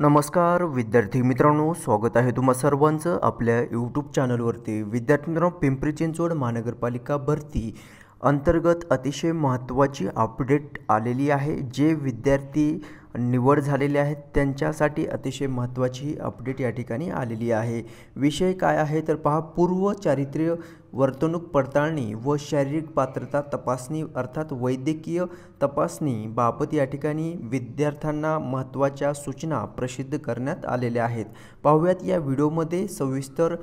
नमस्कार विद्यार्थी मित्रांनो स्वागत आहे तुम्हा सर्वांचं आपल्या यूट्यूब चॅनलवरती विद्यार्थी मित्रांनो पिंपरी चिंचवड महानगरपालिका भरती अंतर्गत अतिशय महत्त्वाची अपडेट आलेली आहे जे विद्यार्थी निवड झालेले आहेत त्यांच्यासाठी अतिशय महत्त्वाची अपडेट या ठिकाणी आलेली आहे विषय काय आहे तर पहा पूर्व चारित्र्य वर्तणूक पडताळणी व शारीरिक पात्रता तपासणी अर्थात वैद्यकीय तपासणी बाबत या ठिकाणी विद्यार्थ्यांना महत्त्वाच्या सूचना प्रसिद्ध करण्यात आलेल्या आहेत पाहूयात या व्हिडिओमध्ये सविस्तर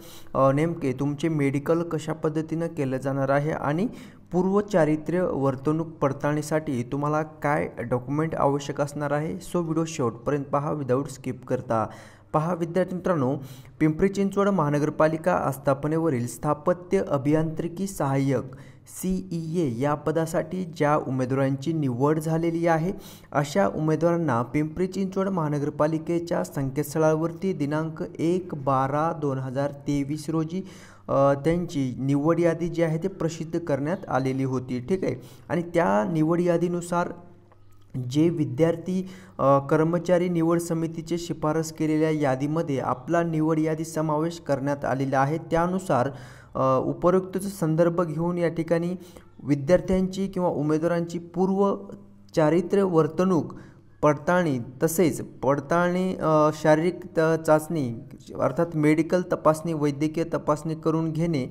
नेमके तुमचे मेडिकल कशा पद्धतीनं केलं जाणार आहे आणि पूर्वचारित्र्य वर्तणूक पडताळणीसाठी तुम्हाला काय डॉक्युमेंट आवश्यक असणार आहे सो व्हिडिओ शेवटपर्यंत पहा विदाऊट स्किप करता पहा विद्यार्थी मित्रांनो पिंपरी चिंचवड महानगरपालिका आस्थापनेवरील स्थापत्य अभियांत्रिकी सहाय्यक ई ए e या पदासाठी ज्या उमेदवारांची निवड झालेली आहे अशा उमेदवारांना पिंपरी चिंचवड महानगरपालिकेच्या संकेतस्थळावरती दिनांक एक बारा दोन हजार तेवीस रोजी त्यांची निवड यादी जी आहे ते प्रसिद्ध करण्यात आलेली होती ठीक आहे आणि त्या निवड यादीनुसार जे विद्यार्थी कर्मचारी निवड समितीचे शिफारस केलेल्या यादीमध्ये आपला निवड यादी समावेश करण्यात आलेला आहे त्यानुसार उपरोक्तचा संदर्भ घेऊन या ठिकाणी विद्यार्थ्यांची किंवा उमेदवारांची पूर्व चारित्र्य वर्तणूक पडताळणी तसेच पडताळणी शारीरिक त चाचणी अर्थात मेडिकल तपासणी वैद्यकीय तपासणी करून घेणे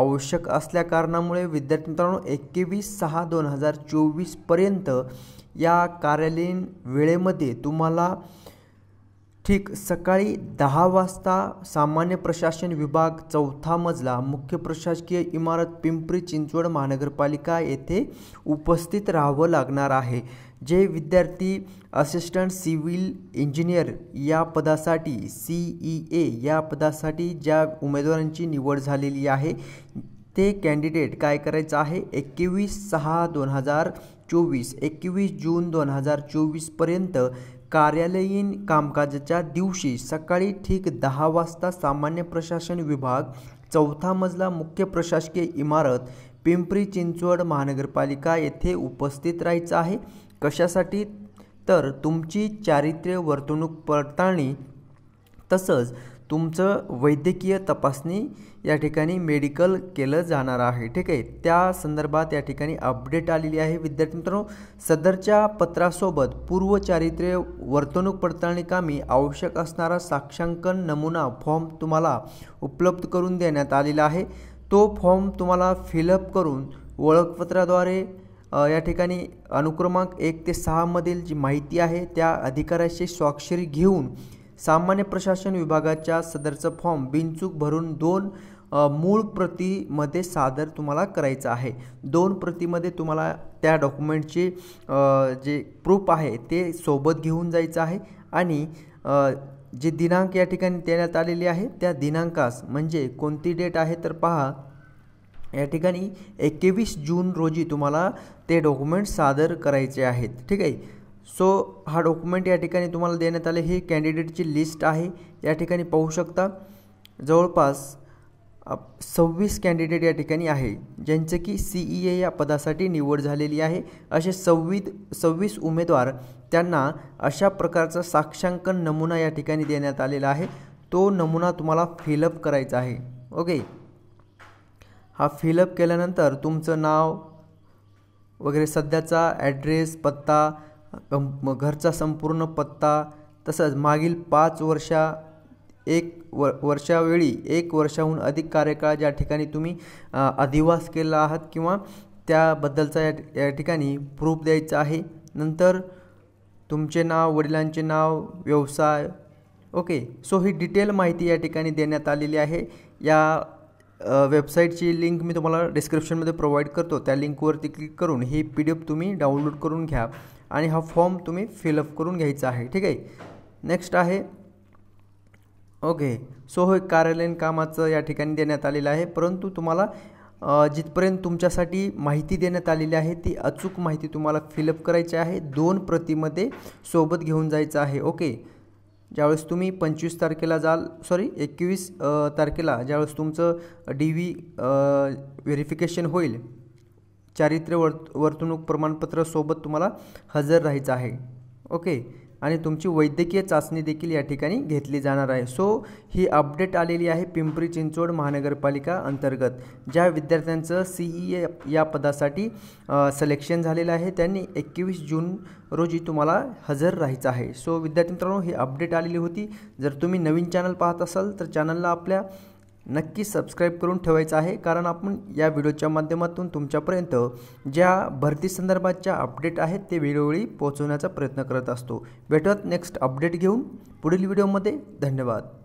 आवश्यक असल्याकारणामुळे विद्यार्थी मित्रांनो एकवीस सहा दोन हजार चोवीसपर्यंत या कार्यालयीन वेळेमध्ये तुम्हाला ठीक सकाळी दहा वाजता सामान्य प्रशासन विभाग चौथा मजला मुख्य प्रशासकीय इमारत पिंपरी चिंचवड महानगरपालिका येथे उपस्थित राहावं लागणार आहे जे विद्यार्थी असिस्टंट सिव्हिल इंजिनियर या पदासाठी सी ई ए या पदासाठी ज्या उमेदवारांची निवड झालेली आहे ते कॅन्डिडेट काय करायचं आहे एकवीस सहा दोन हजार चोवीस एकवीस जून दोन हजार चोवीसपर्यंत कार्यालयीन कामकाजाच्या दिवशी सकाळी ठीक दहा वाजता सामान्य प्रशासन विभाग चौथा मजला मुख्य प्रशासकीय इमारत पिंपरी चिंचवड महानगरपालिका येथे उपस्थित राहायचं आहे कशासाठी तर तुमची चारित्र्य वर्तणूक पडताळणी तसंच तुमचं वैद्यकीय तपासणी या ठिकाणी मेडिकल केलं जाणार आहे ठीक आहे त्या संदर्भात या ठिकाणी अपडेट आलेली आहे विद्यार्थी मित्रांनो सदरच्या पत्रासोबत पूर्व चारित्र्य वर्तणूक कामी आवश्यक असणारा साक्षांकन नमुना फॉर्म तुम्हाला उपलब्ध करून देण्यात आलेला आहे तो फॉर्म तुम्हाला फिलअप करून ओळखपत्राद्वारे या ठिकाणी अनुक्रमांक एक ते सहामधील जी माहिती आहे त्या अधिकाऱ्याशी स्वाक्षरी घेऊन सामान्य प्रशासन विभागाच्या सदरचं फॉर्म बिनचूक भरून दोन मूळ प्रतीमध्ये सादर तुम्हाला करायचं आहे दोन प्रतीमध्ये तुम्हाला त्या डॉक्युमेंटचे जे प्रूफ आहे ते सोबत घेऊन जायचं आहे आणि जे दिनांक या ठिकाणी देण्यात आलेली आहे त्या दिनांकास म्हणजे कोणती डेट आहे तर पहा या ठिकाणी एकवीस जून रोजी तुम्हाला ते डॉक्युमेंट सादर करायचे आहेत ठीक आहे सो हा डॉक्युमेंट या ठिकाणी तुम्हाला देण्यात आले हे कॅन्डिडेटची लिस्ट आहे या ठिकाणी पाहू शकता जवळपास सव्वीस कॅन्डिडेट या ठिकाणी आहे ज्यांचं की सी ई ए या पदासाठी निवड झालेली आहे असे सव्वीस सव्वीस उमेदवार त्यांना अशा प्रकारचा साक्षांकन नमुना या ठिकाणी देण्यात आलेला आहे तो नमुना तुम्हाला फिलअप करायचा आहे ओके हा फिलअप केल्यानंतर तुमचं नाव वगैरे सध्याचा ॲड्रेस पत्ता घरचा संपूर्ण पत्ता तसंच मागील पाच वर्षा एक व वर्षावेळी एक वर्षाहून अधिक कार्यकाळ ज्या ठिकाणी तुम्ही अधिवास केला आहात किंवा त्याबद्दलचा या या ठिकाणी प्रूफ द्यायचा आहे नंतर तुमचे नाव वडिलांचे नाव व्यवसाय ओके सो ही डिटेल माहिती या ठिकाणी देण्यात आलेली आहे या वेबसाईटची लिंक मी तुम्हाला डिस्क्रिप्शनमध्ये प्रोव्हाइड करतो त्या लिंकवरती क्लिक करून ही पी डी एफ तुम्ही डाउनलोड करून घ्या आणि हा फॉर्म तुम्ही फिलअप करून घ्यायचा आहे ठीक आहे नेक्स्ट आहे ओके सो हो कार्यालयीन कामाचं या ठिकाणी देण्यात आलेलं आहे परंतु तुम्हाला जिथपर्यंत तुमच्यासाठी माहिती देण्यात आलेली आहे ती अचूक माहिती तुम्हाला फिलअप करायची आहे दोन प्रतीमध्ये सोबत घेऊन जायचं आहे ओके ज्यावेळेस तुम्ही पंचवीस तारखेला जाल सॉरी एकवीस तारखेला ज्यावेळेस तुमचं डी व्ही व्हेरिफिकेशन होईल चारित्र्य वर्त वर्तणूक प्रमाणपत्रासोबत तुम्हाला हजर राहायचं आहे ओके आणि तुमची वैद्यकीय चाचणी देखील या ठिकाणी घेतली जाणार आहे सो ही अपडेट आलेली आहे पिंपरी चिंचवड महानगरपालिका अंतर्गत ज्या विद्यार्थ्यांचं सीई ए e या पदासाठी सिलेक्शन झालेलं आहे त्यांनी एकवीस जून रोजी तुम्हाला हजर राहायचं आहे सो विद्यार्थी मित्रांनो ही अपडेट आलेली होती जर तुम्ही नवीन चॅनल पाहत असाल तर चॅनलला आपल्या नक्की सबस्क्राईब करून ठेवायचं आहे कारण आपण या व्हिडिओच्या माध्यमातून तुमच्यापर्यंत ज्या भरती संदर्भातच्या अपडेट आहेत ते वेळोवेळी पोहोचवण्याचा प्रयत्न करत असतो भेटत नेक्स्ट अपडेट घेऊन पुढील व्हिडिओमध्ये धन्यवाद